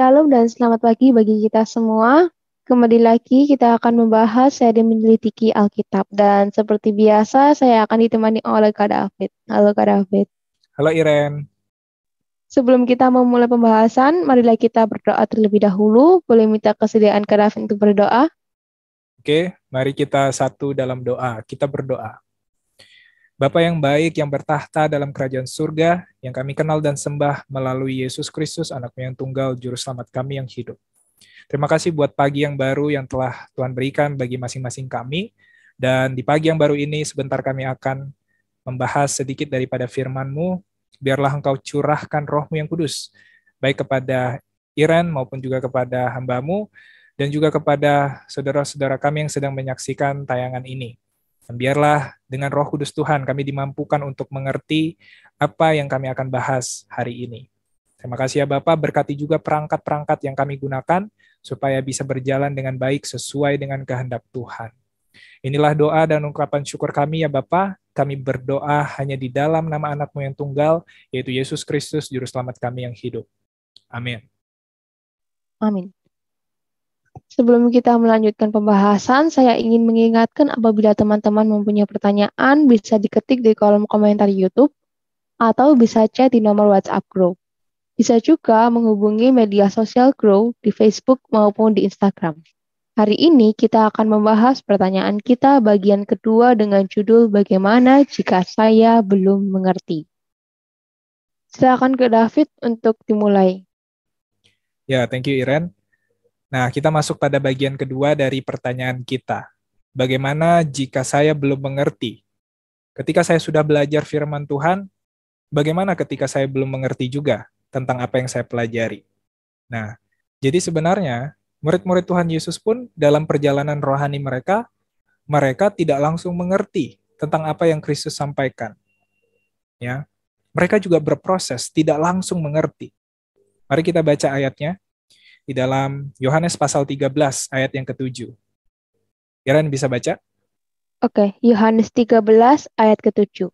Shalom dan selamat pagi bagi kita semua. Kembali lagi kita akan membahas seri menyelidiki Alkitab dan seperti biasa saya akan ditemani oleh Kak David. Halo Kak David. Halo Iren. Sebelum kita memulai pembahasan, marilah kita berdoa terlebih dahulu. Boleh minta kesediaan Kak David untuk berdoa? Oke, mari kita satu dalam doa. Kita berdoa. Bapa yang baik yang bertahta dalam kerajaan surga, yang kami kenal dan sembah melalui Yesus Kristus, anakmu yang tunggal, juru selamat kami yang hidup. Terima kasih buat pagi yang baru yang telah Tuhan berikan bagi masing-masing kami. Dan di pagi yang baru ini sebentar kami akan membahas sedikit daripada firman-Mu. Biarlah Engkau curahkan rohmu yang kudus, baik kepada Iren maupun juga kepada hambamu, dan juga kepada saudara-saudara kami yang sedang menyaksikan tayangan ini. Biarlah dengan roh kudus Tuhan kami dimampukan untuk mengerti apa yang kami akan bahas hari ini. Terima kasih ya Bapak, berkati juga perangkat-perangkat yang kami gunakan supaya bisa berjalan dengan baik sesuai dengan kehendak Tuhan. Inilah doa dan ungkapan syukur kami ya Bapak. Kami berdoa hanya di dalam nama anakmu yang tunggal, yaitu Yesus Kristus, Juru Selamat kami yang hidup. Amin. Amin. Sebelum kita melanjutkan pembahasan, saya ingin mengingatkan apabila teman-teman mempunyai pertanyaan, bisa diketik di kolom komentar YouTube atau bisa chat di nomor WhatsApp Grow. Bisa juga menghubungi media sosial Grow di Facebook maupun di Instagram. Hari ini kita akan membahas pertanyaan kita bagian kedua dengan judul Bagaimana Jika Saya Belum Mengerti. Silakan ke David untuk dimulai. Ya, thank you Iren. Nah, kita masuk pada bagian kedua dari pertanyaan kita. Bagaimana jika saya belum mengerti? Ketika saya sudah belajar firman Tuhan, bagaimana ketika saya belum mengerti juga tentang apa yang saya pelajari? Nah, jadi sebenarnya murid-murid Tuhan Yesus pun dalam perjalanan rohani mereka, mereka tidak langsung mengerti tentang apa yang Kristus sampaikan. Ya. Mereka juga berproses, tidak langsung mengerti. Mari kita baca ayatnya di dalam Yohanes pasal 13 ayat yang ketujuh. Kalian bisa baca? Oke, Yohanes 13 ayat ketujuh.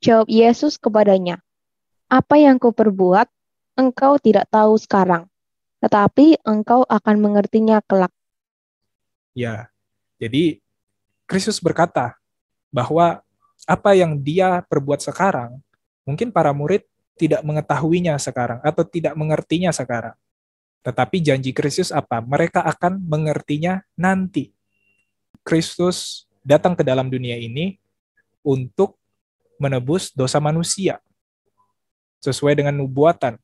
Jawab Yesus kepadanya, Apa yang kau perbuat, engkau tidak tahu sekarang, tetapi engkau akan mengertinya kelak. Ya, jadi Kristus berkata bahwa apa yang dia perbuat sekarang, mungkin para murid tidak mengetahuinya sekarang atau tidak mengertinya sekarang. Tetapi janji Kristus apa? Mereka akan mengertinya nanti. Kristus datang ke dalam dunia ini untuk menebus dosa manusia sesuai dengan nubuatan.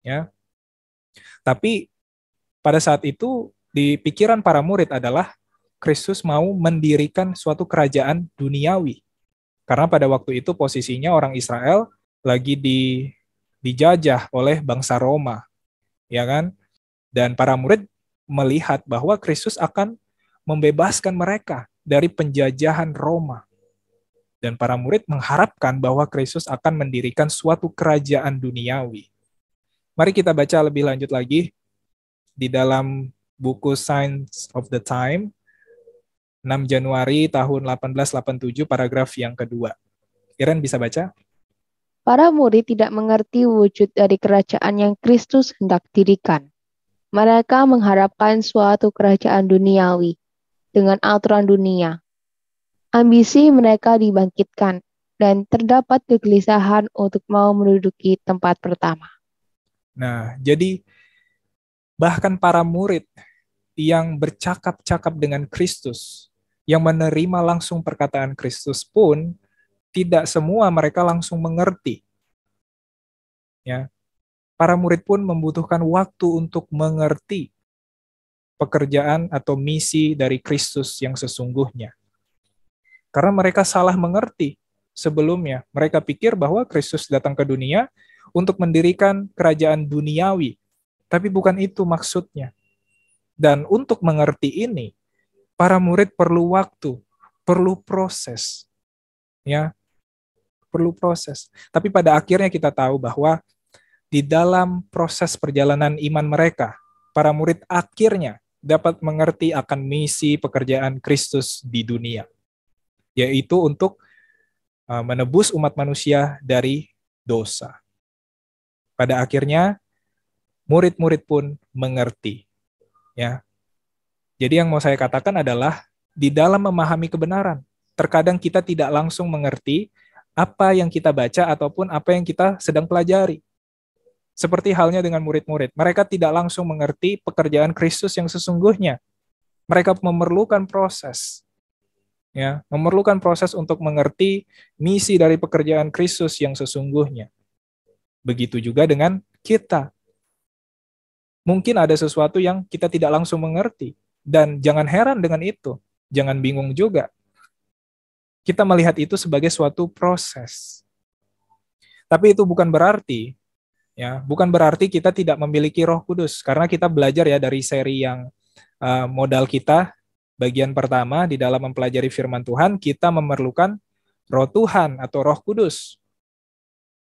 Ya. Tapi pada saat itu di pikiran para murid adalah Kristus mau mendirikan suatu kerajaan duniawi. Karena pada waktu itu posisinya orang Israel lagi di dijajah oleh bangsa Roma. Ya kan? Dan para murid melihat bahwa Kristus akan membebaskan mereka dari penjajahan Roma. Dan para murid mengharapkan bahwa Kristus akan mendirikan suatu kerajaan duniawi. Mari kita baca lebih lanjut lagi di dalam buku Signs of the Time 6 Januari tahun 1887 paragraf yang kedua. Iren bisa baca? Para murid tidak mengerti wujud dari kerajaan yang Kristus hendak dirikan. Mereka mengharapkan suatu kerajaan duniawi dengan aturan dunia. Ambisi mereka dibangkitkan dan terdapat kegelisahan untuk mau menduduki tempat pertama. Nah, jadi bahkan para murid yang bercakap-cakap dengan Kristus, yang menerima langsung perkataan Kristus pun tidak semua mereka langsung mengerti. Ya, Para murid pun membutuhkan waktu untuk mengerti pekerjaan atau misi dari Kristus yang sesungguhnya. Karena mereka salah mengerti sebelumnya. Mereka pikir bahwa Kristus datang ke dunia untuk mendirikan kerajaan duniawi, tapi bukan itu maksudnya. Dan untuk mengerti ini, para murid perlu waktu, perlu proses. Ya. Perlu proses. Tapi pada akhirnya kita tahu bahwa di dalam proses perjalanan iman mereka, para murid akhirnya dapat mengerti akan misi pekerjaan Kristus di dunia, yaitu untuk uh, menebus umat manusia dari dosa. Pada akhirnya, murid-murid pun mengerti. Ya, jadi yang mau saya katakan adalah di dalam memahami kebenaran, terkadang kita tidak langsung mengerti apa yang kita baca ataupun apa yang kita sedang pelajari. Seperti halnya dengan murid-murid, mereka tidak langsung mengerti pekerjaan Kristus yang sesungguhnya. Mereka memerlukan proses, ya, memerlukan proses untuk mengerti misi dari pekerjaan Kristus yang sesungguhnya. Begitu juga dengan kita. Mungkin ada sesuatu yang kita tidak langsung mengerti, dan jangan heran dengan itu, jangan bingung juga. Kita melihat itu sebagai suatu proses. Tapi itu bukan berarti ya bukan berarti kita tidak memiliki Roh Kudus karena kita belajar ya dari seri yang uh, modal kita bagian pertama di dalam mempelajari firman Tuhan kita memerlukan Roh Tuhan atau Roh Kudus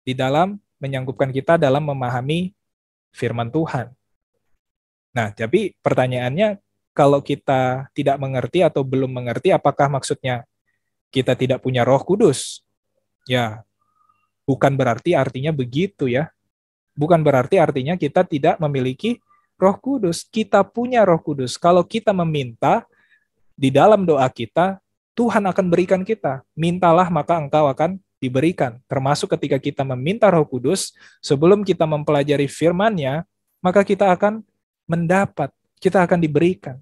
di dalam menyanggupkan kita dalam memahami firman Tuhan. Nah, tapi pertanyaannya kalau kita tidak mengerti atau belum mengerti apakah maksudnya kita tidak punya Roh Kudus? Ya, bukan berarti artinya begitu ya. Bukan berarti artinya kita tidak memiliki Roh Kudus. Kita punya Roh Kudus. Kalau kita meminta di dalam doa kita, Tuhan akan berikan kita. Mintalah maka engkau akan diberikan. Termasuk ketika kita meminta Roh Kudus, sebelum kita mempelajari firman-Nya, maka kita akan mendapat, kita akan diberikan.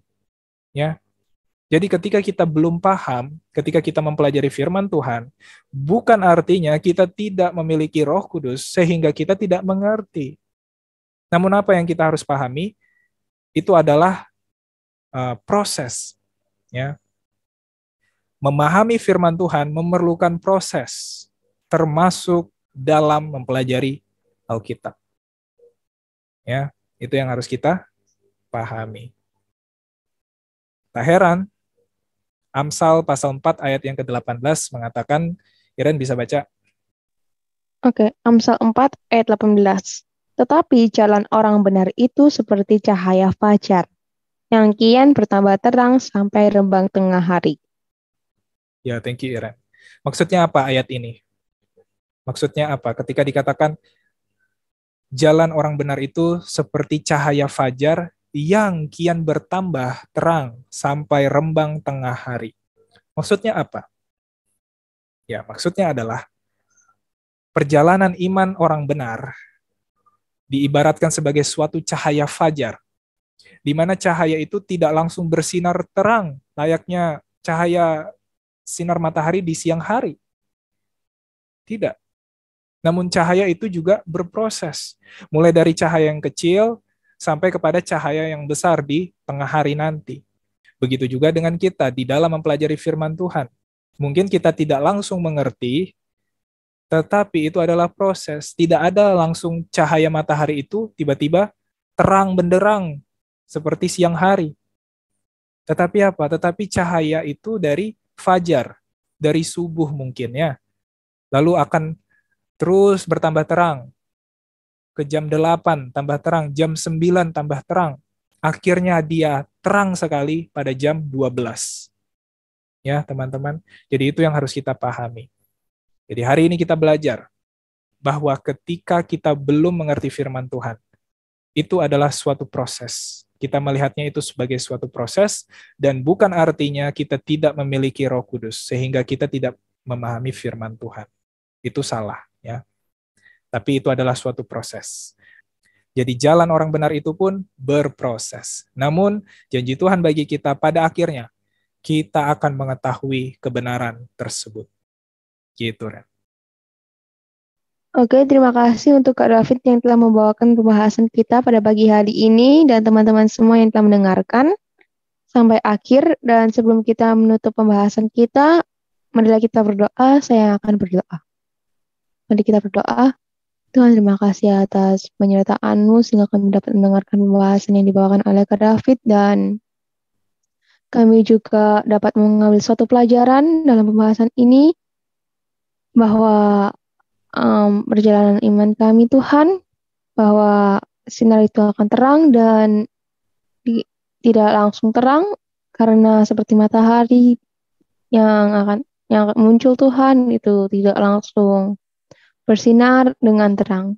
Ya. Jadi ketika kita belum paham, ketika kita mempelajari firman Tuhan, bukan artinya kita tidak memiliki Roh Kudus sehingga kita tidak mengerti. Namun apa yang kita harus pahami itu adalah uh, proses ya. Memahami firman Tuhan memerlukan proses termasuk dalam mempelajari Alkitab. Ya, itu yang harus kita pahami. Tak heran Amsal pasal 4 ayat yang ke-18 mengatakan, Iren bisa baca. Oke, Amsal 4 ayat 18. Tetapi jalan orang benar itu seperti cahaya fajar, yang kian bertambah terang sampai rembang tengah hari. Ya, thank you Iren. Maksudnya apa ayat ini? Maksudnya apa? Ketika dikatakan jalan orang benar itu seperti cahaya fajar yang kian bertambah terang sampai rembang tengah hari. Maksudnya apa? Ya, maksudnya adalah perjalanan iman orang benar diibaratkan sebagai suatu cahaya fajar, di mana cahaya itu tidak langsung bersinar terang layaknya cahaya sinar matahari di siang hari. Tidak. Namun cahaya itu juga berproses. Mulai dari cahaya yang kecil, sampai kepada cahaya yang besar di tengah hari nanti. Begitu juga dengan kita di dalam mempelajari firman Tuhan. Mungkin kita tidak langsung mengerti, tetapi itu adalah proses. Tidak ada langsung cahaya matahari itu tiba-tiba terang benderang seperti siang hari. Tetapi apa? Tetapi cahaya itu dari fajar, dari subuh mungkin ya. Lalu akan terus bertambah terang ke jam 8 tambah terang, jam 9 tambah terang. Akhirnya dia terang sekali pada jam 12. Ya, teman-teman. Jadi itu yang harus kita pahami. Jadi hari ini kita belajar bahwa ketika kita belum mengerti firman Tuhan, itu adalah suatu proses. Kita melihatnya itu sebagai suatu proses dan bukan artinya kita tidak memiliki Roh Kudus sehingga kita tidak memahami firman Tuhan. Itu salah, ya tapi itu adalah suatu proses. Jadi jalan orang benar itu pun berproses. Namun janji Tuhan bagi kita pada akhirnya kita akan mengetahui kebenaran tersebut. Gitu, Ren. Oke, terima kasih untuk Kak David yang telah membawakan pembahasan kita pada pagi hari ini dan teman-teman semua yang telah mendengarkan sampai akhir dan sebelum kita menutup pembahasan kita, marilah kita berdoa, saya akan berdoa. Mari kita berdoa. Tuhan, terima kasih atas penyertaanmu sehingga kami dapat mendengarkan pembahasan yang dibawakan oleh Kak David dan kami juga dapat mengambil suatu pelajaran dalam pembahasan ini bahwa um, perjalanan iman kami Tuhan bahwa sinar itu akan terang dan di, tidak langsung terang karena seperti matahari yang akan yang muncul Tuhan itu tidak langsung bersinar dengan terang.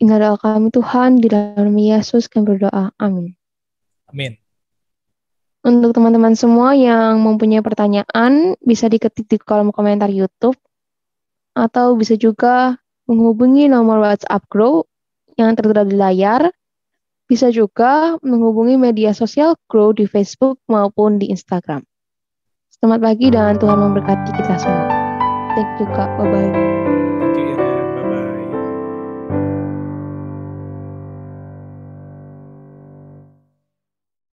Inilah doa kami Tuhan, di dalam Yesus kami berdoa. Amin. Amin. Untuk teman-teman semua yang mempunyai pertanyaan, bisa diketik di kolom komentar YouTube, atau bisa juga menghubungi nomor WhatsApp Grow yang tertera di layar. Bisa juga menghubungi media sosial Grow di Facebook maupun di Instagram. Selamat pagi dan Tuhan memberkati kita semua. Thank you, Kak. Bye-bye.